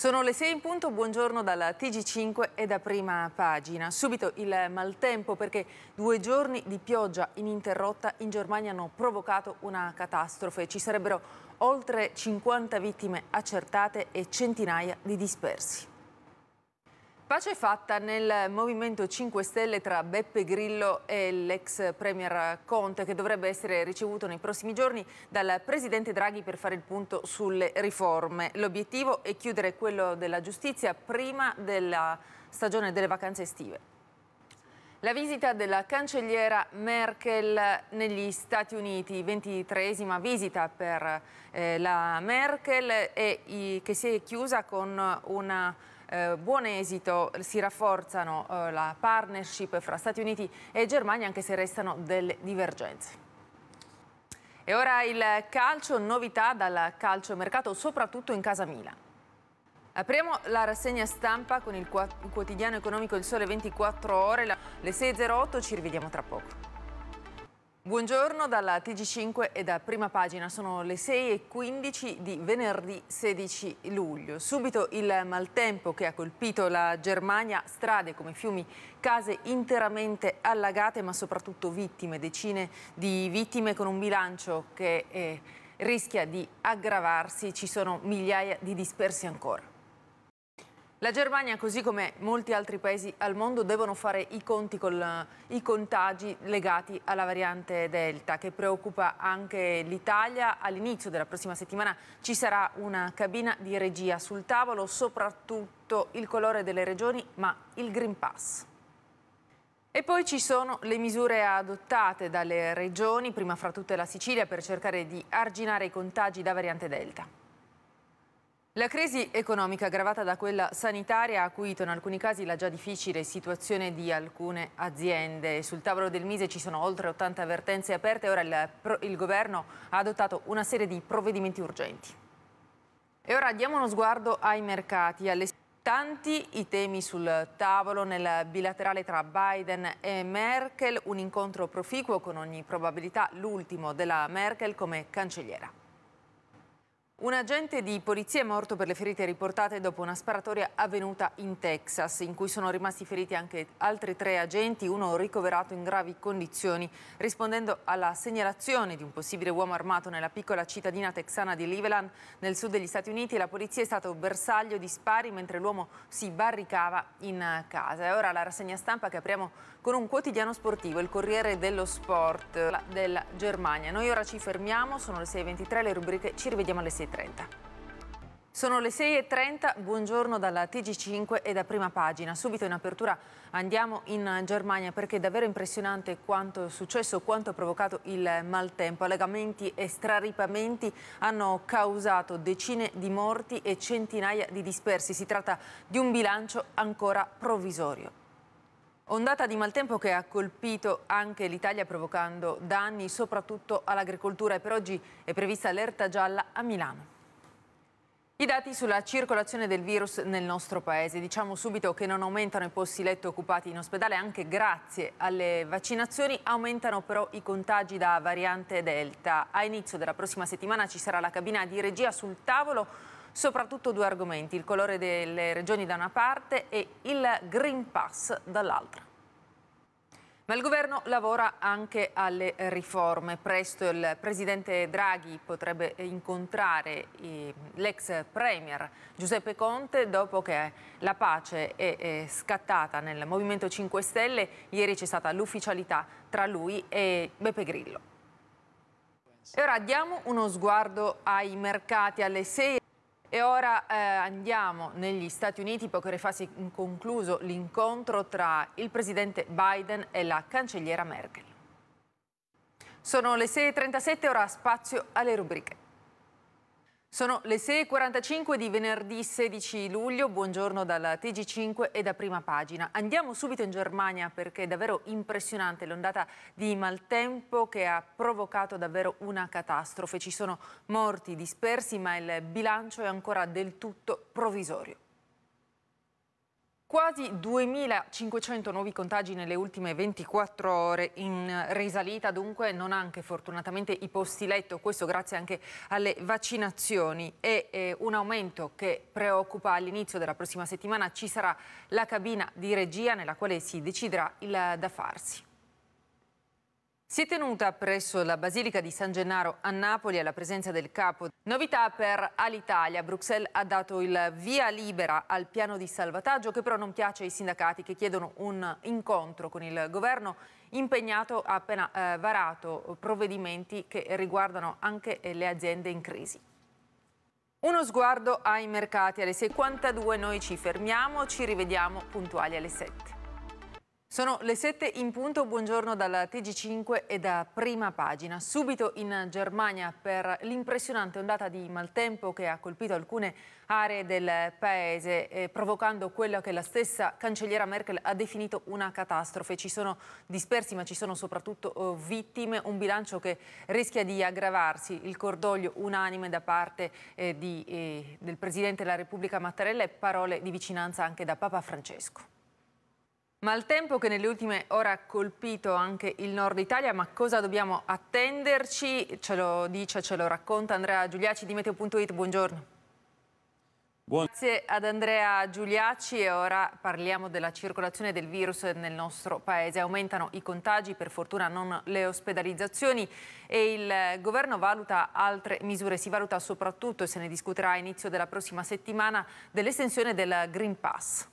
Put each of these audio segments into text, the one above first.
Sono le 6 in punto, buongiorno dalla TG5 e da prima pagina. Subito il maltempo perché due giorni di pioggia ininterrotta in Germania hanno provocato una catastrofe. Ci sarebbero oltre 50 vittime accertate e centinaia di dispersi. Pace fatta nel Movimento 5 Stelle tra Beppe Grillo e l'ex Premier Conte che dovrebbe essere ricevuto nei prossimi giorni dal Presidente Draghi per fare il punto sulle riforme. L'obiettivo è chiudere quello della giustizia prima della stagione delle vacanze estive. La visita della cancelliera Merkel negli Stati Uniti, 23esima visita per eh, la Merkel e, che si è chiusa con una eh, buon esito, si rafforzano eh, la partnership fra Stati Uniti e Germania anche se restano delle divergenze. E ora il calcio, novità dal calciomercato, soprattutto in casa Milan. Apriamo la rassegna stampa con il quotidiano economico Il Sole 24 Ore, le 6.08, ci rivediamo tra poco. Buongiorno dalla TG5 e da prima pagina, sono le 6.15 di venerdì 16 luglio. Subito il maltempo che ha colpito la Germania, strade come fiumi, case interamente allagate ma soprattutto vittime, decine di vittime con un bilancio che eh, rischia di aggravarsi, ci sono migliaia di dispersi ancora. La Germania, così come molti altri paesi al mondo, devono fare i conti con i contagi legati alla variante Delta, che preoccupa anche l'Italia. All'inizio della prossima settimana ci sarà una cabina di regia sul tavolo, soprattutto il colore delle regioni, ma il Green Pass. E poi ci sono le misure adottate dalle regioni, prima fra tutte la Sicilia, per cercare di arginare i contagi da variante Delta. La crisi economica aggravata da quella sanitaria ha acuito in alcuni casi la già difficile situazione di alcune aziende. Sul tavolo del Mise ci sono oltre 80 avvertenze aperte e ora il, il governo ha adottato una serie di provvedimenti urgenti. E ora diamo uno sguardo ai mercati, alle Tanti i temi sul tavolo nel bilaterale tra Biden e Merkel, un incontro proficuo con ogni probabilità l'ultimo della Merkel come cancelliera. Un agente di polizia è morto per le ferite riportate dopo una sparatoria avvenuta in Texas, in cui sono rimasti feriti anche altri tre agenti, uno ricoverato in gravi condizioni, rispondendo alla segnalazione di un possibile uomo armato nella piccola cittadina texana di Liveland, nel sud degli Stati Uniti. La polizia è stato bersaglio di spari mentre l'uomo si barricava in casa. E ora la rassegna stampa che apriamo con un quotidiano sportivo, il Corriere dello Sport della Germania. Noi ora ci fermiamo, sono le 6.23, le rubriche, ci rivediamo alle 7. Sono le 6.30, buongiorno dalla TG5 e da prima pagina. Subito in apertura andiamo in Germania perché è davvero impressionante quanto è successo, quanto ha provocato il maltempo. Allegamenti e straripamenti hanno causato decine di morti e centinaia di dispersi. Si tratta di un bilancio ancora provvisorio. Ondata di maltempo che ha colpito anche l'Italia provocando danni soprattutto all'agricoltura e per oggi è prevista allerta gialla a Milano. I dati sulla circolazione del virus nel nostro paese. Diciamo subito che non aumentano i posti letto occupati in ospedale, anche grazie alle vaccinazioni aumentano però i contagi da variante Delta. A inizio della prossima settimana ci sarà la cabina di regia sul tavolo soprattutto due argomenti, il colore delle regioni da una parte e il Green Pass dall'altra. Ma il governo lavora anche alle riforme. Presto il presidente Draghi potrebbe incontrare ehm, l'ex premier Giuseppe Conte dopo che la pace è scattata nel Movimento 5 Stelle. Ieri c'è stata l'ufficialità tra lui e Beppe Grillo. E ora diamo uno sguardo ai mercati alle 6. E ora eh, andiamo negli Stati Uniti, poche ore fa si è concluso l'incontro tra il presidente Biden e la cancelliera Merkel. Sono le 6.37, ora spazio alle rubriche. Sono le 6.45 di venerdì 16 luglio, buongiorno dalla TG5 e da prima pagina. Andiamo subito in Germania perché è davvero impressionante l'ondata di maltempo che ha provocato davvero una catastrofe. Ci sono morti, dispersi, ma il bilancio è ancora del tutto provvisorio. Quasi 2.500 nuovi contagi nelle ultime 24 ore in risalita, dunque non anche fortunatamente i posti letto, questo grazie anche alle vaccinazioni e eh, un aumento che preoccupa all'inizio della prossima settimana ci sarà la cabina di regia nella quale si deciderà il da farsi. Si è tenuta presso la Basilica di San Gennaro a Napoli alla presenza del capo. Novità per Alitalia. Bruxelles ha dato il via libera al piano di salvataggio che però non piace ai sindacati che chiedono un incontro con il governo impegnato ha appena eh, varato provvedimenti che riguardano anche eh, le aziende in crisi. Uno sguardo ai mercati alle 6.42, noi ci fermiamo, ci rivediamo puntuali alle 7. Sono le 7 in punto, buongiorno dalla TG5 e da prima pagina. Subito in Germania per l'impressionante ondata di maltempo che ha colpito alcune aree del paese, eh, provocando quella che la stessa cancelliera Merkel ha definito una catastrofe. Ci sono dispersi ma ci sono soprattutto oh, vittime, un bilancio che rischia di aggravarsi. Il cordoglio unanime da parte eh, di, eh, del Presidente della Repubblica Mattarella e parole di vicinanza anche da Papa Francesco. Maltempo che nelle ultime ore ha colpito anche il nord Italia, ma cosa dobbiamo attenderci? Ce lo dice, ce lo racconta Andrea Giuliaci di Meteo.it, buongiorno. Buon... Grazie ad Andrea Giuliaci e ora parliamo della circolazione del virus nel nostro paese. Aumentano i contagi, per fortuna non le ospedalizzazioni e il governo valuta altre misure. Si valuta soprattutto, e se ne discuterà a inizio della prossima settimana, dell'estensione del Green Pass.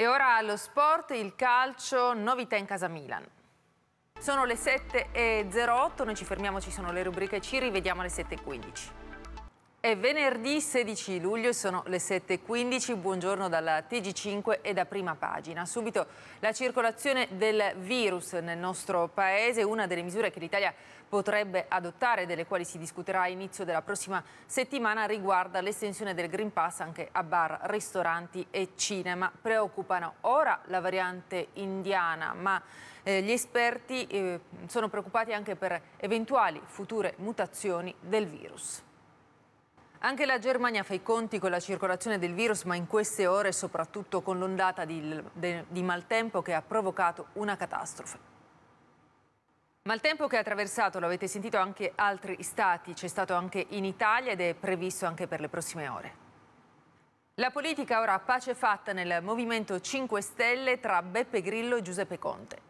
E ora allo sport, il calcio, novità in casa Milan. Sono le 7.08, noi ci fermiamo, ci sono le rubriche, ci rivediamo alle 7.15. È venerdì 16 luglio e sono le 7.15, buongiorno dalla TG5 e da prima pagina. Subito la circolazione del virus nel nostro paese, una delle misure che l'Italia potrebbe adottare, delle quali si discuterà all'inizio della prossima settimana, riguarda l'estensione del Green Pass anche a bar, ristoranti e cinema. Preoccupano ora la variante indiana, ma eh, gli esperti eh, sono preoccupati anche per eventuali future mutazioni del virus. Anche la Germania fa i conti con la circolazione del virus, ma in queste ore soprattutto con l'ondata di, di maltempo che ha provocato una catastrofe. Ma il tempo che ha attraversato, lo avete sentito anche altri stati, c'è stato anche in Italia ed è previsto anche per le prossime ore. La politica ora ha pace fatta nel Movimento 5 Stelle tra Beppe Grillo e Giuseppe Conte.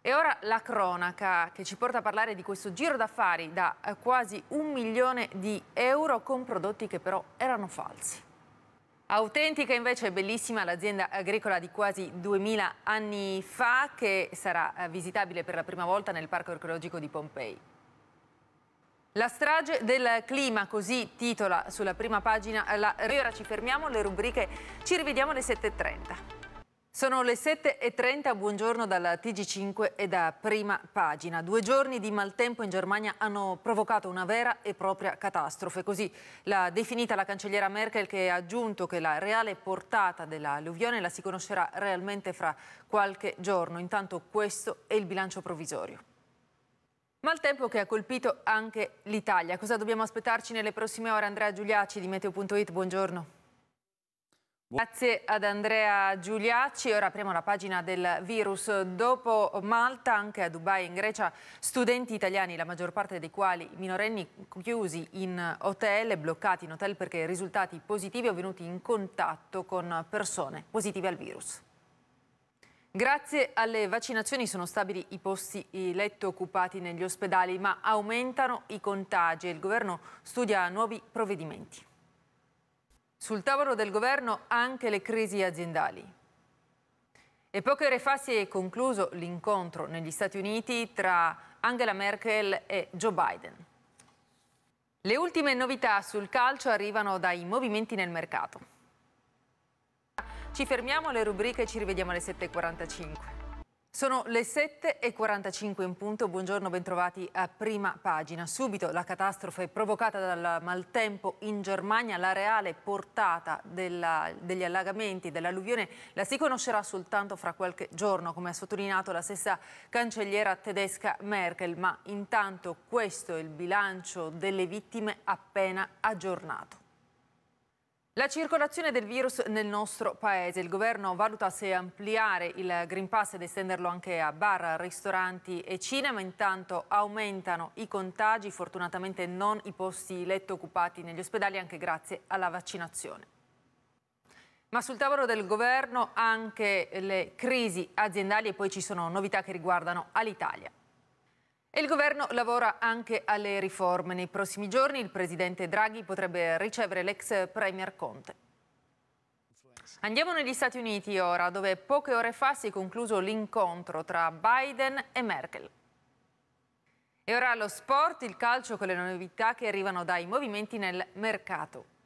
E ora la cronaca che ci porta a parlare di questo giro d'affari da quasi un milione di euro con prodotti che però erano falsi. Autentica invece e bellissima l'azienda agricola di quasi 2000 anni fa che sarà eh, visitabile per la prima volta nel Parco Archeologico di Pompei. La strage del clima, così titola sulla prima pagina. La... Ora ci fermiamo, le rubriche ci rivediamo alle 7.30. Sono le 7.30, buongiorno dalla TG5 e da prima pagina. Due giorni di maltempo in Germania hanno provocato una vera e propria catastrofe. Così l'ha definita la cancelliera Merkel che ha aggiunto che la reale portata dell'alluvione la si conoscerà realmente fra qualche giorno. Intanto questo è il bilancio provvisorio. Maltempo che ha colpito anche l'Italia. Cosa dobbiamo aspettarci nelle prossime ore? Andrea Giuliacci di Meteo.it, buongiorno. Grazie ad Andrea Giuliacci. Ora apriamo la pagina del virus. Dopo Malta, anche a Dubai in Grecia, studenti italiani, la maggior parte dei quali minorenni chiusi in hotel, bloccati in hotel perché risultati positivi o venuti in contatto con persone positive al virus. Grazie alle vaccinazioni sono stabili i posti i letto occupati negli ospedali, ma aumentano i contagi e il governo studia nuovi provvedimenti. Sul tavolo del governo anche le crisi aziendali. E poche ore fa si è concluso l'incontro negli Stati Uniti tra Angela Merkel e Joe Biden. Le ultime novità sul calcio arrivano dai movimenti nel mercato. Ci fermiamo alle rubriche e ci rivediamo alle 7.45. Sono le 7.45 in punto, buongiorno, bentrovati a prima pagina. Subito la catastrofe provocata dal maltempo in Germania, la reale portata della, degli allagamenti, dell'alluvione, la si conoscerà soltanto fra qualche giorno, come ha sottolineato la stessa cancelliera tedesca Merkel, ma intanto questo è il bilancio delle vittime appena aggiornato. La circolazione del virus nel nostro paese. Il governo valuta se ampliare il Green Pass ed estenderlo anche a bar, ristoranti e cinema. Intanto aumentano i contagi, fortunatamente non i posti letto occupati negli ospedali, anche grazie alla vaccinazione. Ma sul tavolo del governo anche le crisi aziendali e poi ci sono novità che riguardano all'Italia. E il governo lavora anche alle riforme. Nei prossimi giorni il presidente Draghi potrebbe ricevere l'ex premier Conte. Andiamo negli Stati Uniti ora, dove poche ore fa si è concluso l'incontro tra Biden e Merkel. E ora lo sport, il calcio con le novità che arrivano dai movimenti nel mercato.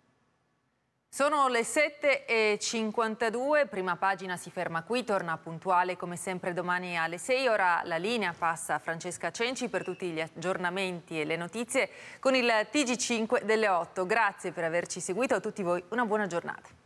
Sono le 7.52, prima pagina si ferma qui, torna puntuale come sempre domani alle 6. Ora la linea passa a Francesca Cenci per tutti gli aggiornamenti e le notizie con il TG5 delle 8. Grazie per averci seguito, a tutti voi una buona giornata.